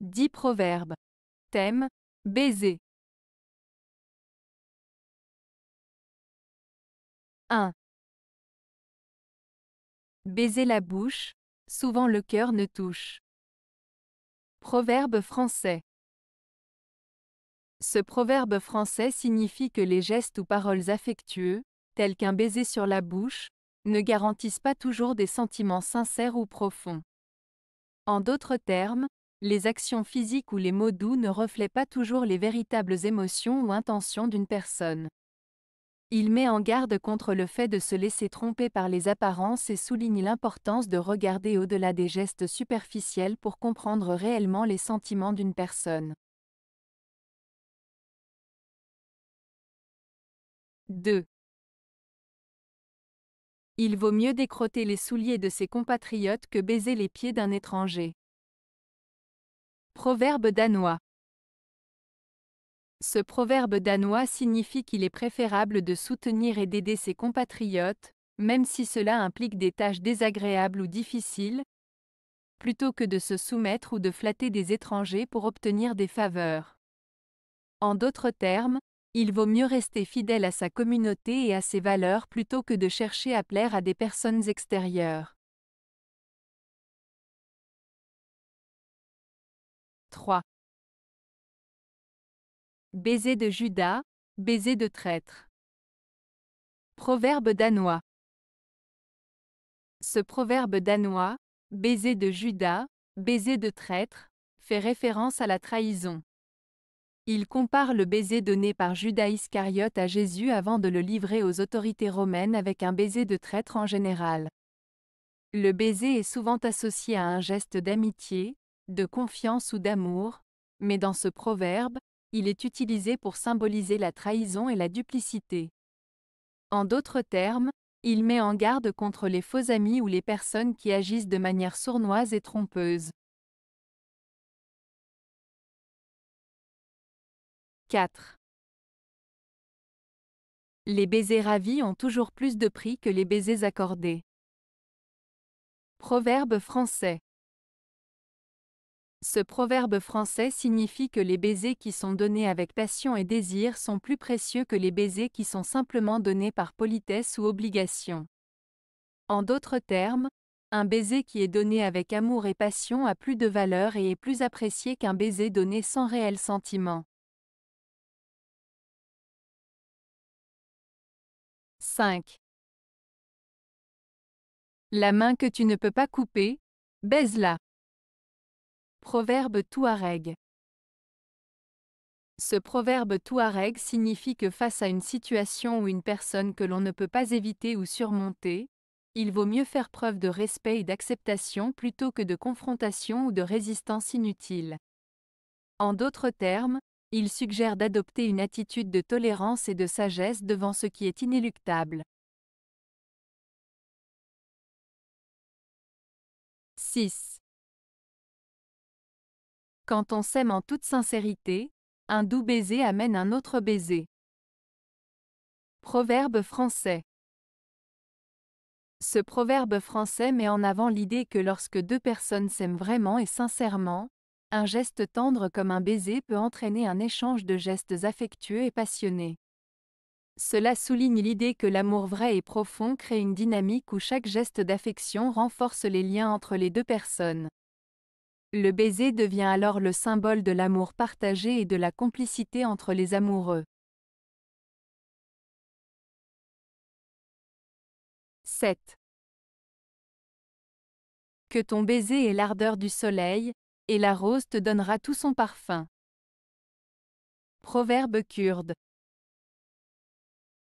10 proverbes. Thème Baiser. 1. Baiser la bouche, souvent le cœur ne touche. Proverbe français. Ce proverbe français signifie que les gestes ou paroles affectueux, tels qu'un baiser sur la bouche, ne garantissent pas toujours des sentiments sincères ou profonds. En d'autres termes, les actions physiques ou les mots doux ne reflètent pas toujours les véritables émotions ou intentions d'une personne. Il met en garde contre le fait de se laisser tromper par les apparences et souligne l'importance de regarder au-delà des gestes superficiels pour comprendre réellement les sentiments d'une personne. 2. Il vaut mieux décroter les souliers de ses compatriotes que baiser les pieds d'un étranger. Proverbe danois. Ce proverbe danois signifie qu'il est préférable de soutenir et d'aider ses compatriotes, même si cela implique des tâches désagréables ou difficiles, plutôt que de se soumettre ou de flatter des étrangers pour obtenir des faveurs. En d'autres termes, il vaut mieux rester fidèle à sa communauté et à ses valeurs plutôt que de chercher à plaire à des personnes extérieures. 3. Baiser de Judas, baiser de traître. Proverbe danois. Ce proverbe danois, baiser de Judas, baiser de traître, fait référence à la trahison. Il compare le baiser donné par Judas Iscariote à Jésus avant de le livrer aux autorités romaines avec un baiser de traître en général. Le baiser est souvent associé à un geste d'amitié, de confiance ou d'amour, mais dans ce proverbe, il est utilisé pour symboliser la trahison et la duplicité. En d'autres termes, il met en garde contre les faux amis ou les personnes qui agissent de manière sournoise et trompeuse. 4. Les baisers ravis ont toujours plus de prix que les baisers accordés. Proverbe français. Ce proverbe français signifie que les baisers qui sont donnés avec passion et désir sont plus précieux que les baisers qui sont simplement donnés par politesse ou obligation. En d'autres termes, un baiser qui est donné avec amour et passion a plus de valeur et est plus apprécié qu'un baiser donné sans réel sentiment. 5. La main que tu ne peux pas couper, baise-la. Proverbe touareg. Ce proverbe touareg signifie que face à une situation ou une personne que l'on ne peut pas éviter ou surmonter, il vaut mieux faire preuve de respect et d'acceptation plutôt que de confrontation ou de résistance inutile. En d'autres termes, il suggère d'adopter une attitude de tolérance et de sagesse devant ce qui est inéluctable. 6. Quand on s'aime en toute sincérité, un doux baiser amène un autre baiser. Proverbe français. Ce proverbe français met en avant l'idée que lorsque deux personnes s'aiment vraiment et sincèrement, un geste tendre comme un baiser peut entraîner un échange de gestes affectueux et passionnés. Cela souligne l'idée que l'amour vrai et profond crée une dynamique où chaque geste d'affection renforce les liens entre les deux personnes. Le baiser devient alors le symbole de l'amour partagé et de la complicité entre les amoureux. 7. Que ton baiser est l'ardeur du soleil, et la rose te donnera tout son parfum. Proverbe kurde.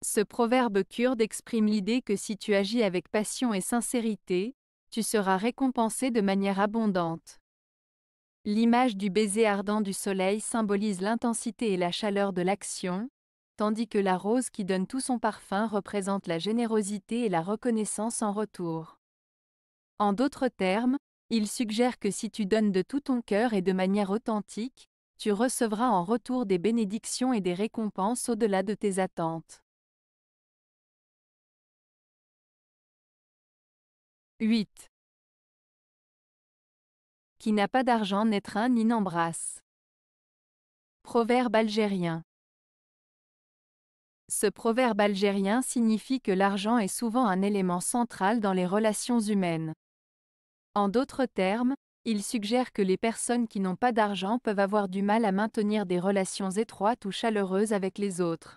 Ce proverbe kurde exprime l'idée que si tu agis avec passion et sincérité, tu seras récompensé de manière abondante. L'image du baiser ardent du soleil symbolise l'intensité et la chaleur de l'action, tandis que la rose qui donne tout son parfum représente la générosité et la reconnaissance en retour. En d'autres termes, il suggère que si tu donnes de tout ton cœur et de manière authentique, tu recevras en retour des bénédictions et des récompenses au-delà de tes attentes. 8. Qui n'a pas d'argent n'étreint ni n'embrasse. Proverbe algérien. Ce proverbe algérien signifie que l'argent est souvent un élément central dans les relations humaines. En d'autres termes, il suggère que les personnes qui n'ont pas d'argent peuvent avoir du mal à maintenir des relations étroites ou chaleureuses avec les autres.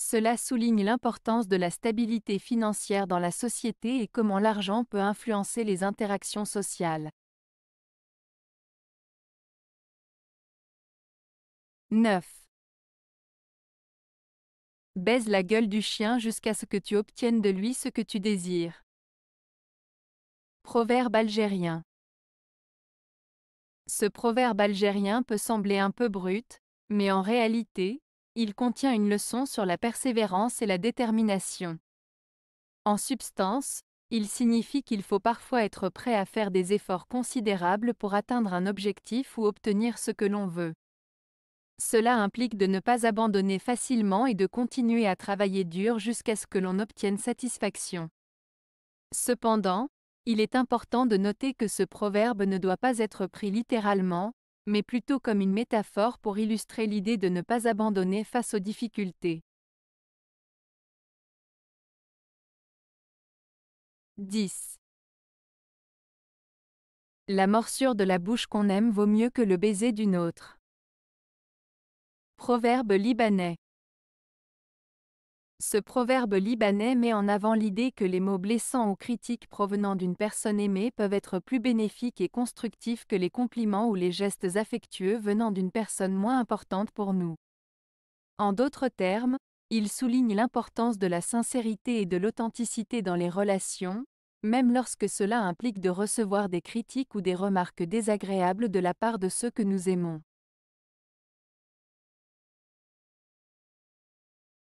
Cela souligne l'importance de la stabilité financière dans la société et comment l'argent peut influencer les interactions sociales. 9. Baise la gueule du chien jusqu'à ce que tu obtiennes de lui ce que tu désires. Proverbe algérien. Ce proverbe algérien peut sembler un peu brut, mais en réalité, il contient une leçon sur la persévérance et la détermination. En substance, il signifie qu'il faut parfois être prêt à faire des efforts considérables pour atteindre un objectif ou obtenir ce que l'on veut. Cela implique de ne pas abandonner facilement et de continuer à travailler dur jusqu'à ce que l'on obtienne satisfaction. Cependant, il est important de noter que ce proverbe ne doit pas être pris littéralement, mais plutôt comme une métaphore pour illustrer l'idée de ne pas abandonner face aux difficultés. 10. La morsure de la bouche qu'on aime vaut mieux que le baiser d'une autre. Proverbe libanais. Ce proverbe libanais met en avant l'idée que les mots blessants ou critiques provenant d'une personne aimée peuvent être plus bénéfiques et constructifs que les compliments ou les gestes affectueux venant d'une personne moins importante pour nous. En d'autres termes, il souligne l'importance de la sincérité et de l'authenticité dans les relations, même lorsque cela implique de recevoir des critiques ou des remarques désagréables de la part de ceux que nous aimons.